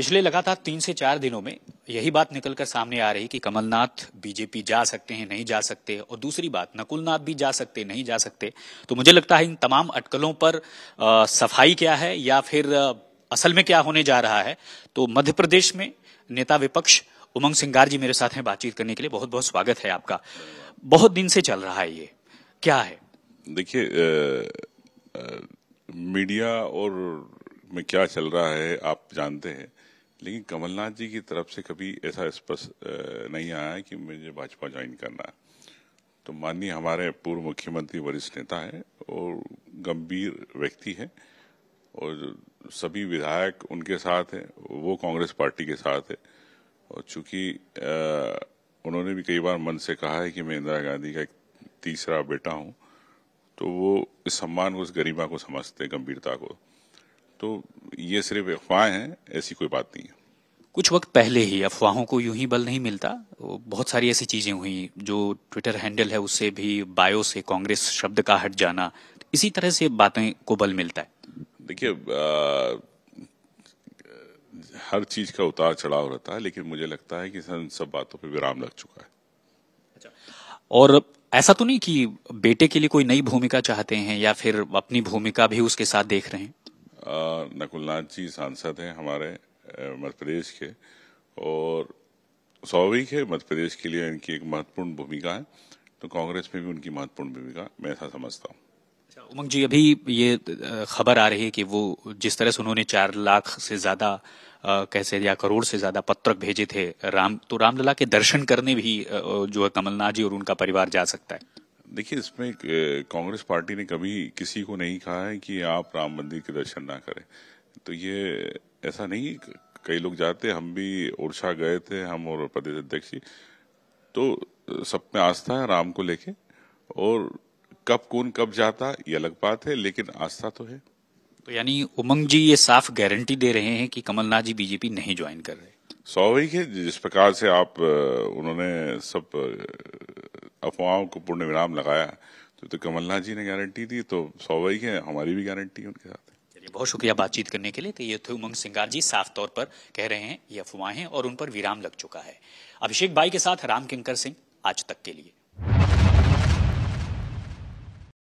पिछले लगातार तीन से चार दिनों में यही बात निकलकर सामने आ रही कि कमलनाथ बीजेपी जा सकते हैं नहीं जा सकते और दूसरी बात नकुलनाथ भी जा सकते नहीं जा सकते तो मुझे लगता है इन तमाम अटकलों पर आ, सफाई क्या है या फिर आ, असल में क्या होने जा रहा है तो मध्य प्रदेश में नेता विपक्ष उमंग सिंगार जी मेरे साथ हैं बातचीत करने के लिए बहुत बहुत स्वागत है आपका बहुत दिन से चल रहा है ये क्या है देखिए मीडिया और में क्या चल रहा है आप जानते हैं लेकिन कमलनाथ जी की तरफ से कभी ऐसा स्पष्ट नहीं आया कि मुझे भाजपा ज्वाइन करना है तो माननीय हमारे पूर्व मुख्यमंत्री वरिष्ठ नेता है और गंभीर व्यक्ति है और सभी विधायक उनके साथ हैं वो कांग्रेस पार्टी के साथ है और चूंकि उन्होंने भी कई बार मन से कहा है कि मैं इंदिरा गांधी का एक तीसरा बेटा हूं तो वो इस सम्मान को इस गरिमा को समझते गंभीरता को तो ये सिर्फ अफवाहें हैं ऐसी कोई बात नहीं है कुछ वक्त पहले ही अफवाहों को यूं ही बल नहीं मिलता बहुत सारी ऐसी चीजें हुई जो ट्विटर हैंडल है उससे भी बायो से कांग्रेस शब्द का हट जाना इसी तरह से बातें को बल मिलता है देखिए हर चीज का उतार चढ़ाव रहता है लेकिन मुझे लगता है कि सब बातों पर विराम लग चुका है अच्छा और ऐसा तो नहीं कि बेटे के लिए कोई नई भूमिका चाहते हैं या फिर अपनी भूमिका भी उसके साथ देख रहे हैं नकुलनाथ जी सांसद हैं हमारे मध्य प्रदेश के और स्वाभाविक है मध्य प्रदेश के लिए इनकी एक महत्वपूर्ण भूमिका है तो कांग्रेस में भी उनकी महत्वपूर्ण भूमिका मैं ऐसा समझता हूँ अच्छा, उमंग जी अभी ये खबर आ रही है कि वो जिस तरह से उन्होंने चार लाख से ज्यादा कैसे या करोड़ से ज्यादा पत्रक भेजे थे राम तो रामलला के दर्शन करने भी जो है कमलनाथ जी और उनका परिवार जा सकता है देखिए इसमें कांग्रेस पार्टी ने कभी किसी को नहीं कहा है कि आप राम मंदिर के दर्शन ना करें तो ये ऐसा नहीं कई लोग जाते हम भी ओरछा गए थे हम और प्रदेश अध्यक्ष जी तो सब में आस्था है राम को लेके और कब कौन कब जाता ये अलग बात है लेकिन आस्था तो है तो यानी उमंग जी ये साफ गारंटी दे रहे हैं कि कमलनाथ जी बीजेपी नहीं ज्वाइन कर रहे स्वाभाविक है जिस प्रकार से आप उन्होंने सब अफवाहों को पूर्ण विराम लगाया तो, तो कमलनाथ जी ने गारंटी दी तो स्वाभाविक है हमारी भी गारंटी है उनके साथ चलिए बहुत शुक्रिया बातचीत करने के लिए तो ये थे उमंग सिंगार जी साफ तौर पर कह रहे हैं ये अफवाहें और उन पर विराम लग चुका है अभिषेक भाई के साथ राम किंकर सिंह आज तक के लिए